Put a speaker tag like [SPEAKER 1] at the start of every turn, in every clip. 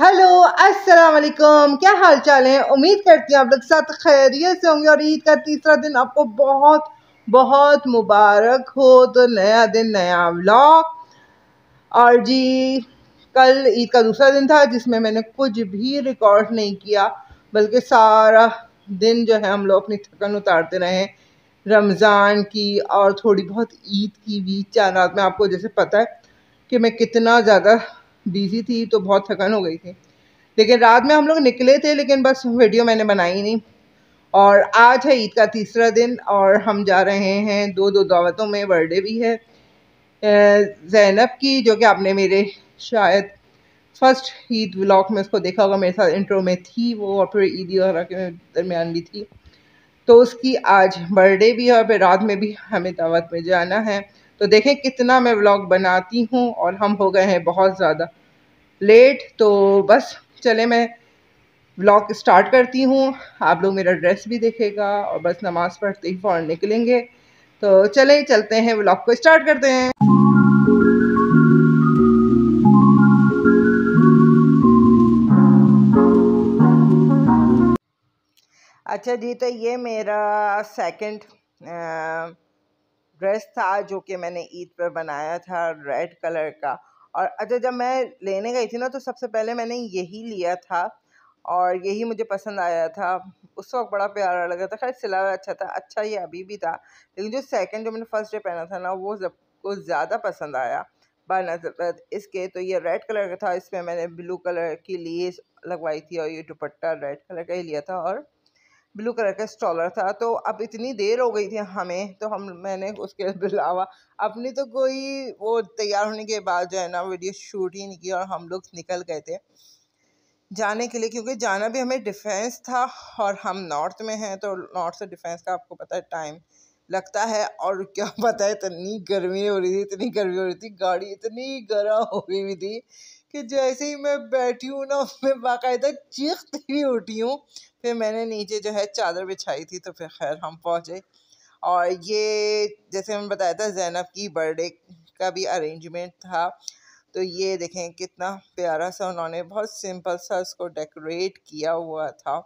[SPEAKER 1] Hello अस्सलाम वालेकुम क्या हाल चाल है उम्मीद करती हूँ आप लोग साथ खैरियत से होंगे और ईद का तीसरा दिन आपको बहुत बहुत मुबारक हो तो नया दिन नया व्लॉग और जी कल ईद का दूसरा दिन था जिसमें मैंने कुछ भी रिकॉर्ड नहीं किया बल्कि सारा दिन जो है हम लोग अपनी थकन उतारते रहे रमज़ान की और थोड़ी बहुत ईद की भी चार रात में आपको जैसे पता है कि मैं कितना ज़्यादा बिजी थी तो बहुत थकन हो गई थी लेकिन रात में हम लोग निकले थे लेकिन बस वीडियो मैंने बनाई नहीं और आज है ईद का तीसरा दिन और हम जा रहे हैं दो दो दावतों में बर्थडे भी है जैनब की जो कि आपने मेरे शायद फर्स्ट ईद व्लॉग में उसको देखा होगा मेरे साथ इंट्रो में थी वो और फिर ईद के दरमियान भी थी तो उसकी आज बर्थडे भी है और फिर रात में भी हमें दावत में जाना है तो देखें कितना मैं व्लॉग बनाती हूँ और हम हो गए हैं बहुत ज़्यादा लेट तो बस चले मैं व्लॉग स्टार्ट करती हूँ आप लोग मेरा ड्रेस भी देखेगा और बस नमाज़ पढ़ते ही फ़ौरन निकलेंगे तो चले चलते हैं व्लॉग को स्टार्ट करते हैं अच्छा जी तो ये मेरा सेकंड ड्रेस था जो कि मैंने ईद पर बनाया था रेड कलर का और अच्छा जब मैं लेने गई थी ना तो सबसे पहले मैंने यही लिया था और यही मुझे पसंद आया था उस वक्त बड़ा प्यारा लगा था खैर सिला अच्छा था अच्छा ये अभी भी था लेकिन जो सेकंड जो मैंने फर्स्ट डे पहना था ना वो सबको ज़्यादा पसंद आया बात इसके तो ये रेड कलर का था इसमें मैंने ब्लू कलर की लेस लगवाई थी और ये दुपट्टा रेड कलर का ही लिया था और ब्लू कलर का स्टॉलर था तो अब इतनी देर हो गई थी हमें तो हम मैंने उसके अलावा अपनी तो कोई वो तैयार होने के बाद जो है ना वीडियो शूट ही नहीं की और हम लोग निकल गए थे जाने के लिए क्योंकि जाना भी हमें डिफेंस था और हम नॉर्थ में हैं तो नॉर्थ से डिफेंस का आपको पता है टाइम लगता है और क्या पता है इतनी गर्मी हो रही थी इतनी गर्मी हो रही थी गाड़ी इतनी गर्म हो गई हुई थी कि जैसे ही मैं बैठी हूँ ना मैं बाकायदा चीखती हुई उठी हूँ फिर मैंने नीचे जो है चादर बिछाई थी तो फिर खैर हम पहुँचे और ये जैसे मैंने बताया था जैनब की बर्थडे का भी अरेंजमेंट था तो ये देखें कितना प्यारा सा उन्होंने बहुत सिंपल सा उसको डेकोरेट किया हुआ था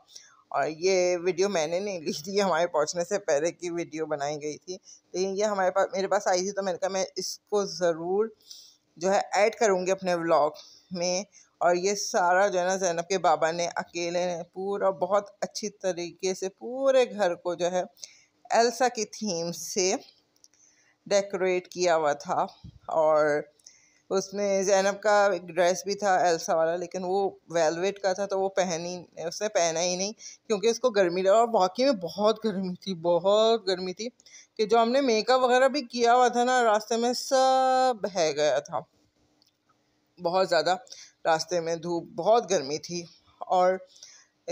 [SPEAKER 1] और ये वीडियो मैंने नहीं ली थी हमारे पहुंचने से पहले की वीडियो बनाई गई थी लेकिन ये हमारे पास मेरे पास आई थी तो मैंने कहा मैं इसको ज़रूर जो है ऐड करूँगी अपने व्लॉग में और ये सारा जो है ना जैनब के बाबा ने अकेले ने पूरा बहुत अच्छी तरीके से पूरे घर को जो है एल्सा की थीम से डेकोरेट किया हुआ था और उसमें जैनब का एक ड्रेस भी था एल्सा वाला लेकिन वो वेलवेट का था तो वो पहन ही उसने पहना ही नहीं क्योंकि उसको गर्मी लगा और वाकई में बहुत गर्मी थी बहुत गर्मी थी कि जो हमने मेकअप वगैरह भी किया हुआ था ना रास्ते में सब बह गया था बहुत ज़्यादा रास्ते में धूप बहुत गर्मी थी और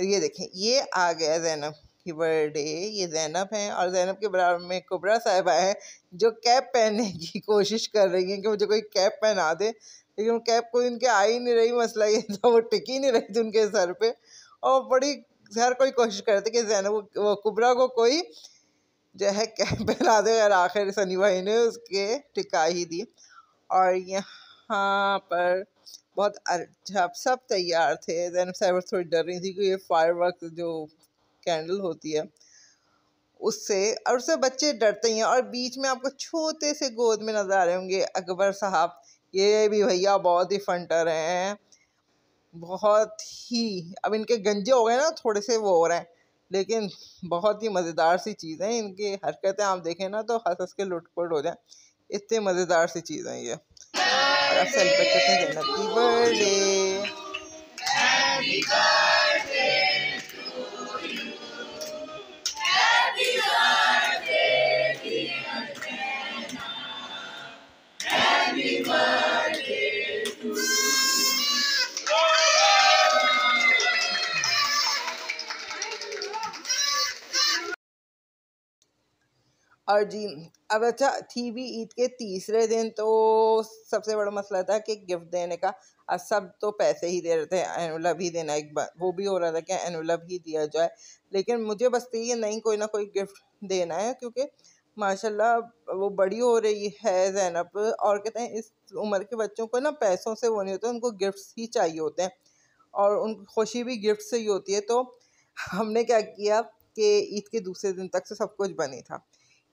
[SPEAKER 1] ये देखें ये आ गया जैनब की बर्थडे ये जैनब है और जैनब के बराबर में कुबरा साहिबा है जो कैप पहनने की कोशिश कर रही हैं कि मुझे कोई कैप पहना दे लेकिन कैप कोई उनके आ ही नहीं रही मसला ये था वो टिक ही नहीं रही थी उनके सर पे और बड़ी हर कोई कोशिश कर थे कि जैनब वो कुबरा को कोई जो है कैप पहना दे और आखिर सनी भाई ने उसके टिका ही दी और यहाँ यहाँ पर बहुत अच्छा सब तैयार थे देन साइबर थोड़ी डर रही थी कि ये फायर वर्क जो कैंडल होती है उससे और उससे बच्चे डरते ही हैं और बीच में आपको छोटे से गोद में नज़र आ रहे होंगे अकबर साहब ये भी भैया बहुत ही फंटर हैं बहुत ही अब इनके गंजे हो गए ना थोड़े से वो हो रहे हैं लेकिन बहुत ही मज़ेदार सी चीज़ें इनकी हरकतें आप देखें ना तो हंस हंस के लुटपुट हो जाए इतने मज़ेदार सी चीज़ें ये are celebrate celebrating their happy birthday. Happy birthday to you. Happy birthday, dear Happy birthday to you. अब अच्छा थी भी ईद के तीसरे दिन तो सबसे बड़ा मसला था कि गिफ्ट देने का अब सब तो पैसे ही दे रहे थे एनुलब ही देना एक बार वो भी हो रहा था कि एनुलब ही दिया जाए लेकिन मुझे बस तो ये नहीं कोई ना कोई गिफ्ट देना है क्योंकि माशाल्लाह वो बड़ी हो रही है जैनब और कहते हैं इस उम्र के बच्चों को ना पैसों से वो नहीं होता उनको गिफ्ट्स ही चाहिए होते हैं और उन खुशी भी गिफ्ट से ही होती है तो हमने क्या किया कि ईद के दूसरे दिन तक से सब कुछ बनी था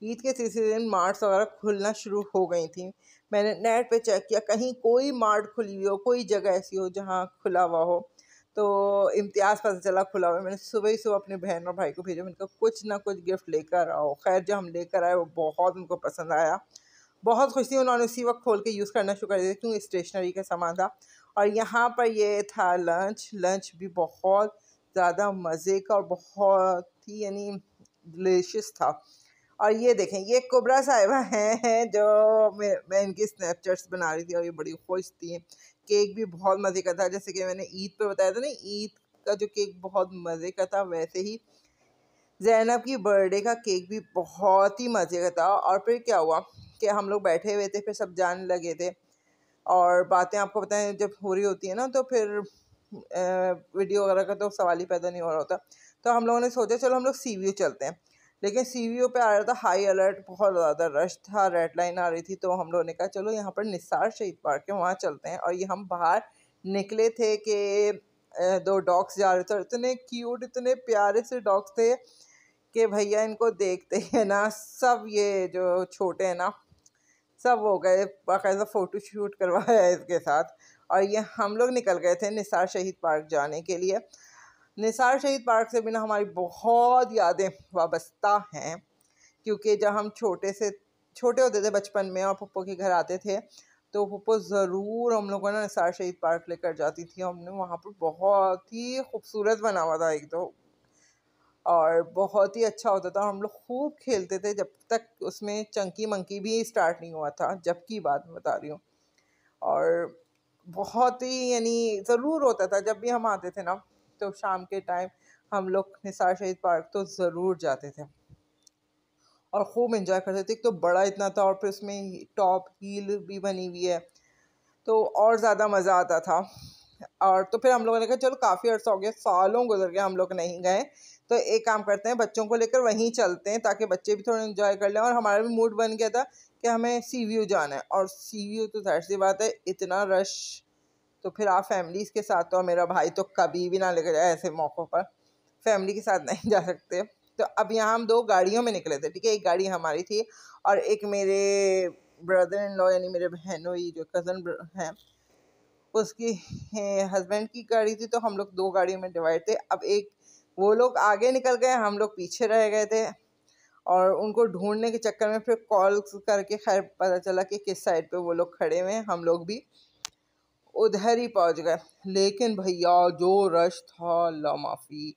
[SPEAKER 1] ईद के तीसरे दिन मार्ट्स वगैरह खुलना शुरू हो गई थी मैंने नेट पे चेक किया कहीं कोई मार्ट खुली हुई हो कोई जगह ऐसी हो जहाँ खुला हुआ हो तो इम्तियाज़ पता चला खुला हुआ मैंने सुबह ही सुबह अपने बहन और भाई को भेजा मैंने कहा कुछ ना कुछ गिफ्ट लेकर आओ खैर जो हम लेकर आए वो बहुत उनको पसंद आया बहुत खुश थी उन्होंने उसी वक्त खोल के यूज़ करना शुरू कर दिया क्योंकि स्टेशनरी का सामान था और यहाँ पर ये था लंच लंच भी बहुत ज़्यादा मज़े का और बहुत ही यानी डिलीशियस था और ये देखें ये कोबरा साहिबा हैं जो मैं मैं इनकी स्नैपचैट्स बना रही थी और ये बड़ी खुश थी केक भी बहुत मज़े का था जैसे कि मैंने ईद पे बताया था ना ईद का जो केक बहुत मज़े का था वैसे ही जैनब की बर्थडे का केक भी बहुत ही मज़े का था और फिर क्या हुआ कि हम लोग बैठे हुए थे फिर सब जाने लगे थे और बातें आपको बताएं जब हो रही होती है ना तो फिर वीडियो वगैरह का तो सवाल ही पैदा नहीं हो रहा होता तो हम लोगों ने सोचा चलो हम लोग सी चलते हैं लेकिन सी पे आ रहा था हाई अलर्ट बहुत ज़्यादा रश था रेड लाइन आ रही थी तो हम लोगों ने कहा चलो यहाँ पर निसार शहीद पार्क है वहाँ चलते हैं और ये हम बाहर निकले थे कि दो डॉग्स जा रहे थे इतने क्यूट इतने प्यारे से डॉग्स थे कि भैया इनको देखते हैं ना सब ये जो छोटे हैं ना सब हो गए बाकायदा फ़ोटो शूट करवाया इसके साथ और ये हम लोग निकल गए थे निसार शहीद पार्क जाने के लिए निसार शहीद पार्क से बिना हमारी बहुत यादें वाबस्ता हैं क्योंकि जब हम छोटे से छोटे होते थे बचपन में और पप्पो के घर आते थे तो पप्पो ज़रूर हम लोगों ने निसार शहीद पार्क लेकर जाती थी हमने वहाँ पर बहुत ही खूबसूरत बना हुआ था एक तो और बहुत ही अच्छा होता था हम लोग खूब खेलते थे जब तक उसमें चंकी मंकी भी स्टार्ट नहीं हुआ था जबकि बात बता रही हूँ और बहुत ही यानी ज़रूर होता था जब भी हम आते थे ना तो शाम के टाइम हम लोग निसार शहीद पार्क तो ज़रूर जाते थे और खूब इंजॉय करते थे एक तो बड़ा इतना था और फिर उसमें टॉप हील भी बनी हुई है तो और ज़्यादा मज़ा आता था और तो फिर हम लोगों ने कहा चलो काफ़ी अर्सा हो गया सालों गुजर गया हम लोग नहीं गए तो एक काम करते हैं बच्चों को लेकर वहीं चलते हैं ताकि बच्चे भी थोड़ा इन्जॉय कर लें और हमारा भी मूड बन गया था कि हमें सी व्यू जाना है और सी व्यू तो जाहिर सी बात है इतना रश तो फिर आप फैमिलीज़ के साथ और मेरा भाई तो कभी भी ना लेकर जाए ऐसे मौक़ों पर फैमिली के साथ नहीं जा सकते तो अब यहाँ हम दो गाड़ियों में निकले थे ठीक है एक गाड़ी हमारी थी और एक मेरे ब्रदर इन लॉ यानी मेरे बहनों जो कज़न हैं उसकी हस्बैंड की गाड़ी थी तो हम लोग दो गाड़ियों में डिवाइड थे अब एक वो लोग आगे निकल गए हम लोग पीछे रह गए थे और उनको ढूंढने के चक्कर में फिर कॉल करके खैर पता चला कि किस साइड पे वो लोग खड़े हुए हैं हम लोग भी उधर ही पहुंच गए लेकिन भैया जो रश था ला माफ़ी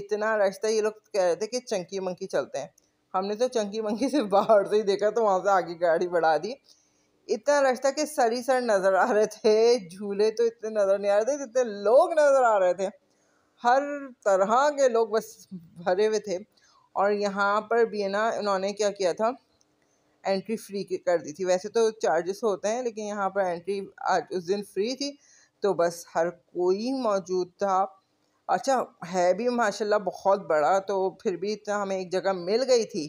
[SPEAKER 1] इतना रश था ये लोग कह रहे थे कि चंकी मंकी चलते हैं हमने तो चंकी मंकी से बाहर से ही देखा तो वहाँ से आगे गाड़ी बढ़ा दी इतना रश था कि सरी सर नज़र आ रहे थे झूले तो इतने नज़र नहीं आ रहे थे जितने लोग नज़र आ रहे थे हर तरह के लोग बस भरे हुए थे और यहाँ पर भी ना उन्होंने क्या किया था एंट्री फ्री की कर दी थी वैसे तो चार्जेस होते हैं लेकिन यहाँ पर एंट्री आज उस दिन फ्री थी तो बस हर कोई मौजूद था अच्छा है भी माशाल्लाह बहुत बड़ा तो फिर भी इतना हमें एक जगह मिल गई थी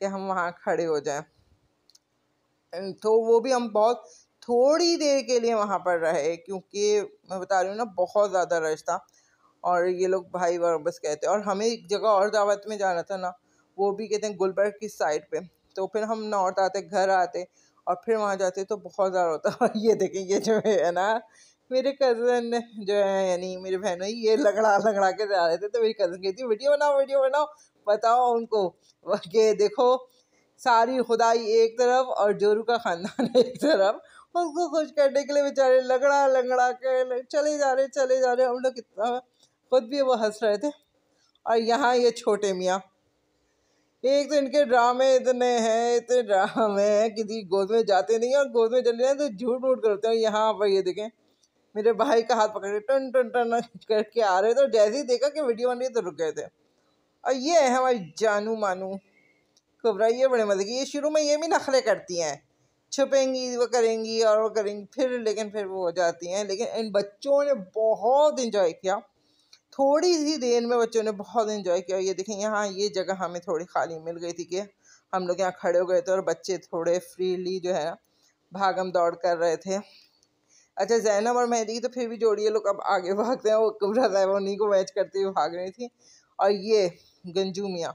[SPEAKER 1] कि हम वहाँ खड़े हो जाएं तो वो भी हम बहुत थोड़ी देर के लिए वहाँ पर रहे क्योंकि मैं बता रही हूँ ना बहुत ज़्यादा रश था और ये लोग भाई बस कहते और हमें एक जगह और दावत में जाना था ना वो भी कहते हैं गुलबर्ग की साइड पे तो फिर हम नॉर्थ आते घर आते और फिर वहाँ जाते तो बहुत ज़्यादा होता और ये देखें ये जो है ना मेरे कज़न जो है यानी मेरे बहनों ये लगड़ा लगड़ा के जा रहे थे तो मेरी कज़न कहती वीडियो बनाओ वीडियो बनाओ बताओ उनको ये देखो सारी खुदाई एक तरफ और जोरू का ख़ानदान एक तरफ उसको खुश करने के लिए बेचारे लगड़ा लगड़ा के चले जा रहे चले जा रहे हम लोग कितना खुद भी वो हंस रहे थे और यहाँ ये छोटे मियाँ एक तो इनके ड्रामे इतने हैं इतने ड्रामे हैं किसी गोद में जाते नहीं और गोद में चले जाए तो झूठ मूठ करते हैं यहाँ पर ये देखें मेरे भाई का हाथ पकड़ के टन टन टन करके आ रहे थे तो जैसे ही देखा कि वीडियो बन रही है तो रुक गए थे और ये है हमारी जानू मानू कोबरा ये बड़े मजे की ये शुरू में ये भी नखरे करती हैं छुपेंगी वो करेंगी और वो करेंगी फिर लेकिन फिर वो हो जाती हैं लेकिन इन बच्चों ने बहुत इंजॉय किया थोड़ी ही देर में बच्चों ने बहुत इन्जॉय किया ये देखें यहाँ ये जगह हमें थोड़ी खाली मिल गई थी कि हम लोग यहाँ खड़े हो गए थे और बच्चे थोड़े फ्रीली जो है भागम दौड़ कर रहे थे अच्छा जैनब और मेहदी की तो फिर भी जोड़ी लोग अब आगे भागते हैं वो कुबरा साहब उन्हीं को मैच करते हुए भाग रही थी और ये गंजूमिया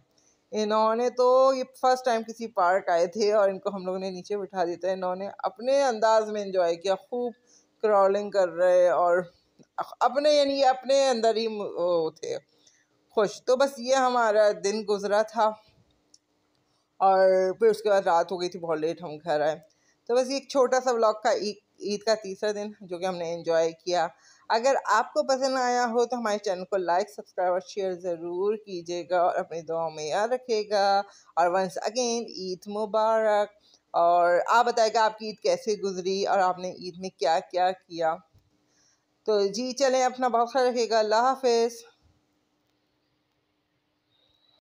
[SPEAKER 1] इन्होंने तो ये फर्स्ट टाइम किसी पार्क आए थे और इनको हम लोगों ने नीचे बिठा दिया था इन्होंने अपने अंदाज में इंजॉय किया खूब क्रॉलिंग कर रहे और अपने यानी अपने अंदर ही थे खुश तो बस ये हमारा दिन गुजरा था और फिर उसके बाद रात हो गई थी बहुत लेट हम घर आए तो बस ये एक छोटा सा ब्लॉग का ईद का तीसरा दिन जो कि हमने एंजॉय किया अगर आपको पसंद आया हो तो हमारे चैनल को लाइक सब्सक्राइब और शेयर ज़रूर कीजिएगा और अपने दुआ में याद रखिएगा और वंस अगेन ईद मुबारक और आप बताएगा आपकी ईद कैसे गुजरी और आपने ईद में क्या क्या किया तो जी चलें अपना बहुत ख्याल रखिएगा अल्लाह हाफिज़